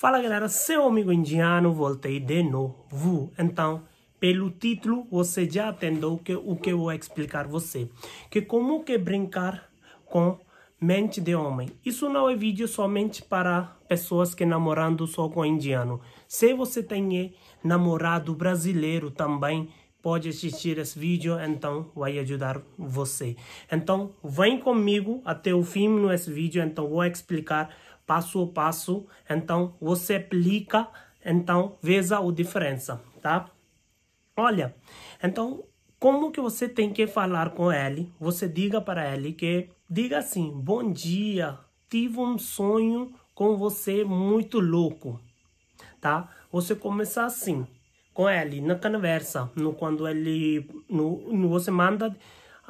Fala galera, seu amigo indiano, voltei de novo. Então, pelo título você já entendeu que, o que eu vou explicar você. Que como que brincar com mente de homem. Isso não é vídeo somente para pessoas que namorando só com indiano. Se você tem namorado brasileiro também, pode assistir esse vídeo, então vai ajudar você. Então, vem comigo até o fim nesse vídeo, então vou explicar passo a passo. Então, você aplica, então veja a diferença, tá? Olha, então, como que você tem que falar com ele? Você diga para ele que, diga assim, bom dia, tive um sonho com você muito louco, tá? Você começa assim, com ele, na conversa, no, quando ele, no, no você manda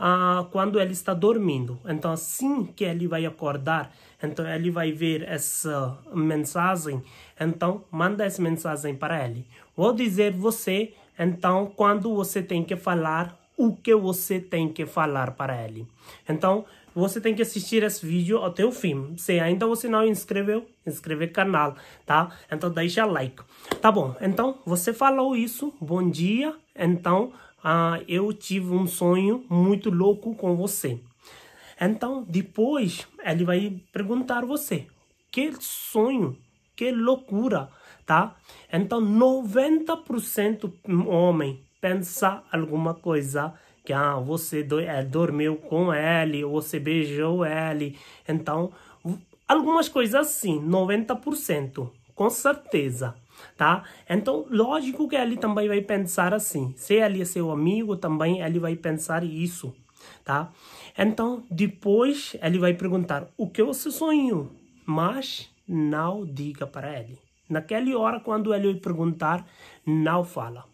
ah, quando ele está dormindo. Então, assim que ele vai acordar, então ele vai ver essa mensagem. Então, manda essa mensagem para ele. Vou dizer você, então, quando você tem que falar, o que você tem que falar para ele. Então, você tem que assistir esse vídeo até o fim. Se ainda você não inscreveu, inscreve no canal, tá? Então, deixa like. Tá bom, então, você falou isso. Bom dia, então ah, eu tive um sonho muito louco com você. Então, depois, ele vai perguntar você, que sonho, que loucura, tá? Então, 90% homem pensa alguma coisa que ah, você do, é, dormiu com ele, você beijou ele. Então, algumas coisas sim, 90%, com certeza tá? Então, lógico que ele também vai pensar assim. Se ele é seu amigo, também ele vai pensar isso, tá? Então, depois ele vai perguntar o que você sonhou, mas não diga para ele. Naquela hora, quando ele vai perguntar, não fala.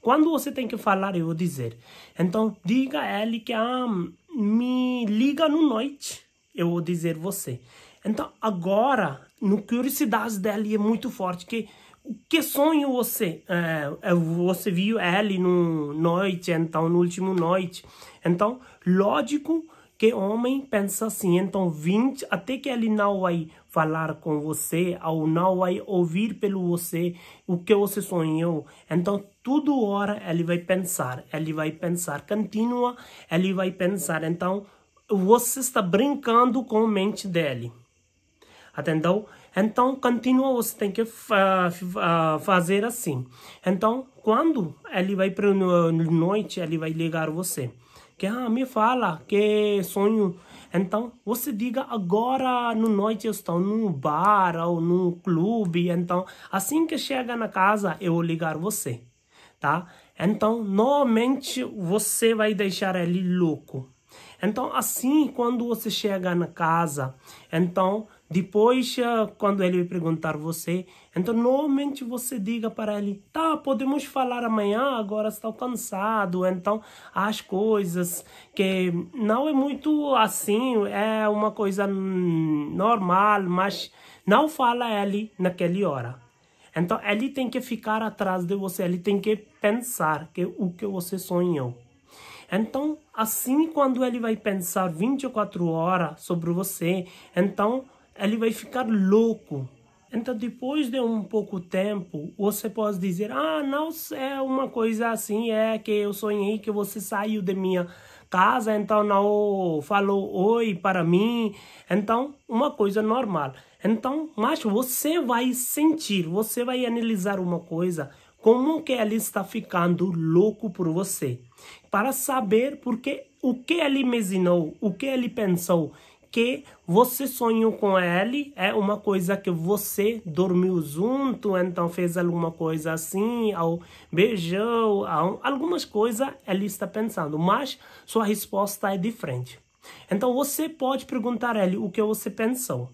Quando você tem que falar, eu vou dizer. Então, diga a ele que ah, me liga no noite eu vou dizer você. Então, agora, no curiosidade dele é muito forte, que que sonho você é, é você viu ele no noite então no último noite então lógico que homem pensa assim então 20 até que ele não vai falar com você ou não vai ouvir pelo você o que você sonhou então tudo hora ele vai pensar ele vai pensar continua ele vai pensar então você está brincando com a mente dele. Entendeu? Então, continua, você tem que ah, ah, fazer assim. Então, quando ele vai para noite, ele vai ligar você. Que ah, me fala, que sonho. Então, você diga agora no noite eu estou num bar ou num clube. Então, assim que chega na casa, eu vou ligar você, tá? Então, normalmente, você vai deixar ele louco. Então, assim, quando você chega na casa, então, depois, eh, quando ele perguntar você, então, normalmente você diga para ele, tá, podemos falar amanhã, agora está cansado, então, as coisas que não é muito assim, é uma coisa normal, mas não fala ele naquele hora. Então, ele tem que ficar atrás de você, ele tem que pensar que o que você sonhou. Então, assim, quando ele vai pensar 24 horas sobre você, então ele vai ficar louco. Então, depois de um pouco tempo, você pode dizer: Ah, não, é uma coisa assim, é que eu sonhei que você saiu de minha casa, então não falou oi para mim. Então, uma coisa normal. Então, mas você vai sentir, você vai analisar uma coisa como que ele está ficando louco por você, para saber porque o que ele imaginou, o que ele pensou, que você sonhou com ele, é uma coisa que você dormiu junto, então fez alguma coisa assim, ou beijou, ou algumas coisas ele está pensando, mas sua resposta é diferente. Então você pode perguntar a ele o que você pensou.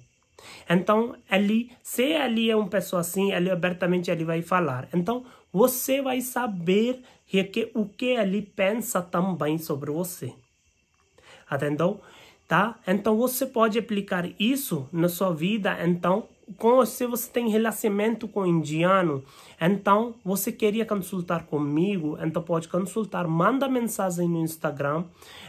Então, ele, se ele é uma pessoa assim, ele abertamente ele vai falar. Então, você vai saber o que ele pensa também sobre você. entendeu? tá? Então você pode aplicar isso na sua vida, então com, se você tem relacionamento com indiano, então você queria consultar comigo, então pode consultar, manda mensagem no Instagram.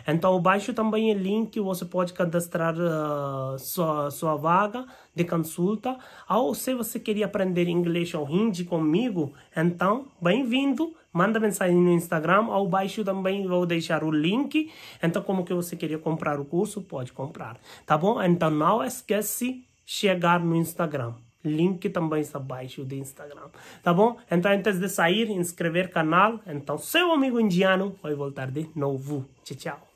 Então abaixo também é link, você pode cadastrar uh, sua, sua vaga de consulta. Ou se você queria aprender inglês ou hindi comigo, então bem-vindo manda mensagem no Instagram ao baixo também vou deixar o link. Então, como que você queria comprar o curso, pode comprar, tá bom? Então, não esquece chegar no Instagram. Link também está abaixo do Instagram. Tá bom? Então, antes de sair, inscrever canal. Então, seu amigo indiano vai voltar de novo. Tchau, tchau.